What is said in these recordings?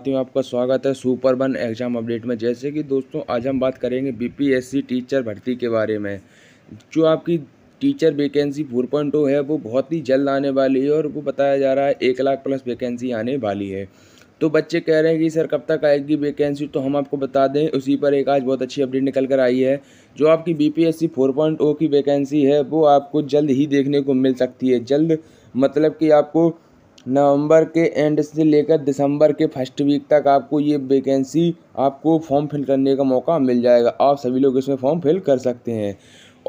साथियों आपका स्वागत है सुपर वन एग्जाम अपडेट में जैसे कि दोस्तों आज हम बात करेंगे बीपीएससी टीचर भर्ती के बारे में जो आपकी teacher vacancy four point two है वो बहुत ही जल्द आने वाली है और वो बताया जा रहा है एक लाख प्लस वैकेंसी आने वाली है तो बच्चे कह रहे हैं कि सर कब तक आएगी वैकेंसी तो हम आपको बता दें उसी पर एक आज बहुत अच्छी अपडेट निकल कर आई है जो आपकी B P S C four point O की वैकेंसी है वो आपको जल्द ही देखने को मिल सकती है जल्द मतलब कि आपको नवंबर के एंड से लेकर दिसंबर के फर्स्ट वीक तक आपको ये वैकेंसी आपको फॉर्म फिल करने का मौका मिल जाएगा आप सभी लोग इसमें फॉर्म फिल कर सकते हैं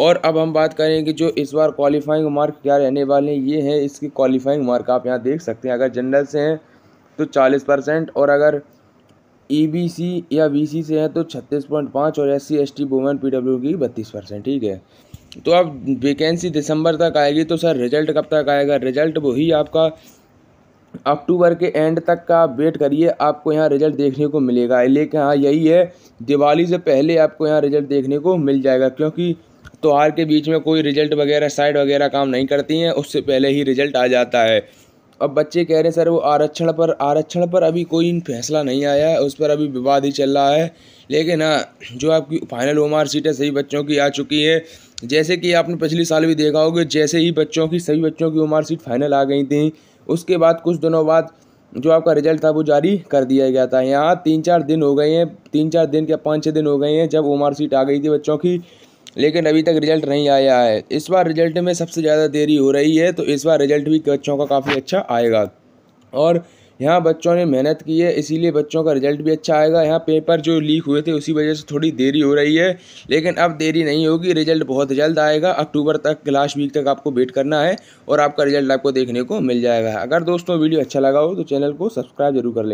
और अब हम बात करेंगे जो इस बार क्वालिफाइंग मार्क क्या रहने वाले हैं ये हैं इसके क्वालिफाइंग मार्क आप यहाँ देख सकते हैं अगर जनरल से हैं तो चालीस परसेंट और अगर ई e या बी से हैं तो छत्तीस पॉइंट पाँच और S C S T women P W की बत्तीस परसेंट ठीक है तो अब वैकेंसी दिसंबर तक आएगी तो सर रिजल्ट कब तक आएगा रिजल्ट वही आपका अक्टूबर के एंड तक का वेट करिए आपको यहाँ रिजल्ट देखने को मिलेगा लेकिन हाँ यही है दिवाली से पहले आपको यहाँ रिजल्ट देखने को मिल जाएगा क्योंकि त्यौहार के बीच में कोई रिजल्ट वगैरह साइड वगैरह काम नहीं करती हैं उससे पहले ही रिजल्ट आ जाता है अब बच्चे कह रहे हैं सर वो आरक्षण पर आरक्षण पर अभी कोई फैसला नहीं आया है उस पर अभी विवाद ही चल रहा है लेकिन हाँ जो आपकी फाइनल ओमार है सभी बच्चों की आ चुकी है जैसे कि आपने पिछले साल भी देखा होगा जैसे ही बच्चों की सभी बच्चों की ओमार सीट फाइनल आ गई थी उसके बाद कुछ दिनों बाद जो आपका रिजल्ट था वो जारी कर दिया गया था यहाँ तीन चार दिन हो गए हैं तीन चार दिन या पाँच छः दिन हो गए हैं जब ओमार सीट आ गई थी बच्चों की लेकिन अभी तक रिजल्ट नहीं आया है इस बार रिजल्ट में सबसे ज़्यादा देरी हो रही है तो इस बार रिजल्ट भी बच्चों का काफ़ी अच्छा आएगा और यहाँ बच्चों ने मेहनत की है इसीलिए बच्चों का रिजल्ट भी अच्छा आएगा यहाँ पेपर जो लीक हुए थे उसी वजह से थोड़ी देरी हो रही है लेकिन अब देरी नहीं होगी रिजल्ट बहुत जल्द आएगा अक्टूबर तक लास्ट वीक तक आपको वेट करना है और आपका रिजल्ट आपको देखने को मिल जाएगा अगर दोस्तों वीडियो अच्छा लगा हो तो चैनल को सब्सक्राइब जरूर कर लें